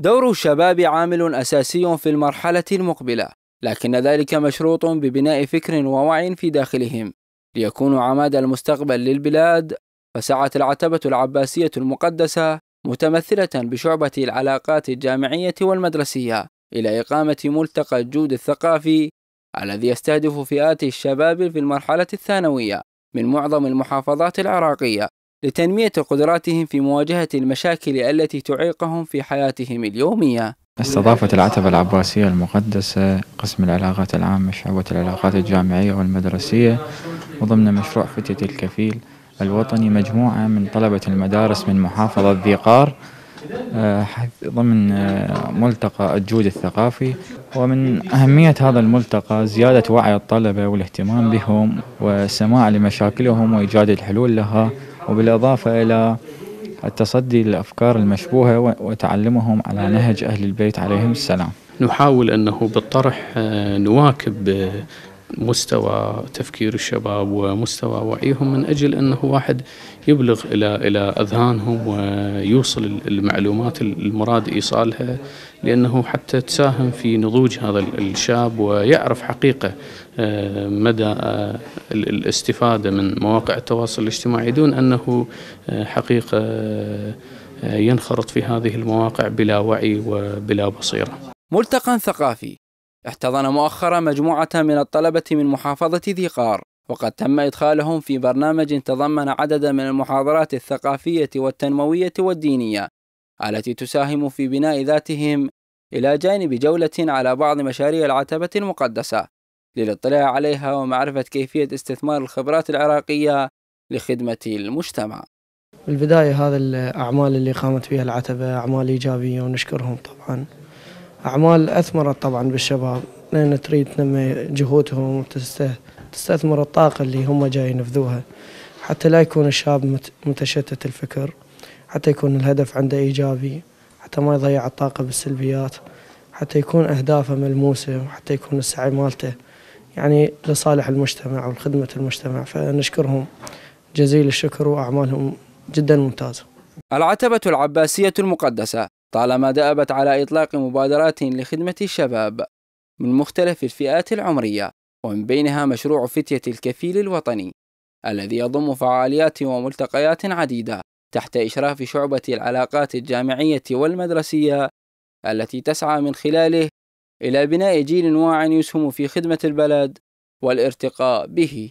دور الشباب عامل أساسي في المرحلة المقبلة، لكن ذلك مشروط ببناء فكر ووعي في داخلهم، ليكونوا عماد المستقبل للبلاد، فسعت العتبة العباسية المقدسة متمثلة بشعبة العلاقات الجامعية والمدرسية إلى إقامة ملتقى الجود الثقافي الذي يستهدف فئات الشباب في المرحلة الثانوية من معظم المحافظات العراقية لتنمية قدراتهم في مواجهة المشاكل التي تعيقهم في حياتهم اليومية استضافت العتبة العباسية المقدسة قسم العلاقات العامة شعبة العلاقات الجامعية والمدرسية وضمن مشروع فتية الكفيل الوطني مجموعة من طلبة المدارس من محافظة ذيقار آه، ضمن آه، ملتقى الجود الثقافي ومن أهمية هذا الملتقى زيادة وعي الطلبة والاهتمام بهم والسماع لمشاكلهم وإيجاد الحلول لها وبالإضافة إلى التصدي للأفكار المشبوهة وتعلمهم على نهج أهل البيت عليهم السلام نحاول أنه بالطرح آه، نواكب آه، مستوى تفكير الشباب ومستوى وعيهم من اجل انه واحد يبلغ الى الى اذهانهم ويوصل المعلومات المراد ايصالها لانه حتى تساهم في نضوج هذا الشاب ويعرف حقيقه آه، مدى آه، الاستفاده من مواقع التواصل الاجتماعي دون انه آه، حقيقه ينخرط في هذه المواقع بلا وعي وبلا بصيره. ملتقى ثقافي احتضن مؤخرا مجموعة من الطلبة من محافظة ذي قار وقد تم إدخالهم في برنامج تضمن عددا من المحاضرات الثقافية والتنموية والدينية التي تساهم في بناء ذاتهم إلى جانب جولة على بعض مشاريع العتبة المقدسة للاطلاع عليها ومعرفة كيفية استثمار الخبرات العراقية لخدمة المجتمع بالبداية هذه الأعمال اللي قامت بها العتبة أعمال إيجابية ونشكرهم طبعاً أعمال أثمرت طبعا بالشباب لأن تريد تنمي جهودهم وتستثمر الطاقة اللي هم جاي ينفذوها حتى لا يكون الشاب متشتت الفكر حتى يكون الهدف عنده إيجابي حتى ما يضيع الطاقة بالسلبيات حتى يكون أهدافه ملموسة وحتى يكون السعي مالته يعني لصالح المجتمع ولخدمة المجتمع فنشكرهم جزيل الشكر وأعمالهم جدا ممتازة العتبة العباسية المقدسة طالما دأبت على إطلاق مبادرات لخدمة الشباب من مختلف الفئات العمرية ومن بينها مشروع فتية الكفيل الوطني الذي يضم فعاليات وملتقيات عديدة تحت إشراف شعبة العلاقات الجامعية والمدرسية التي تسعى من خلاله إلى بناء جيل واع يسهم في خدمة البلد والارتقاء به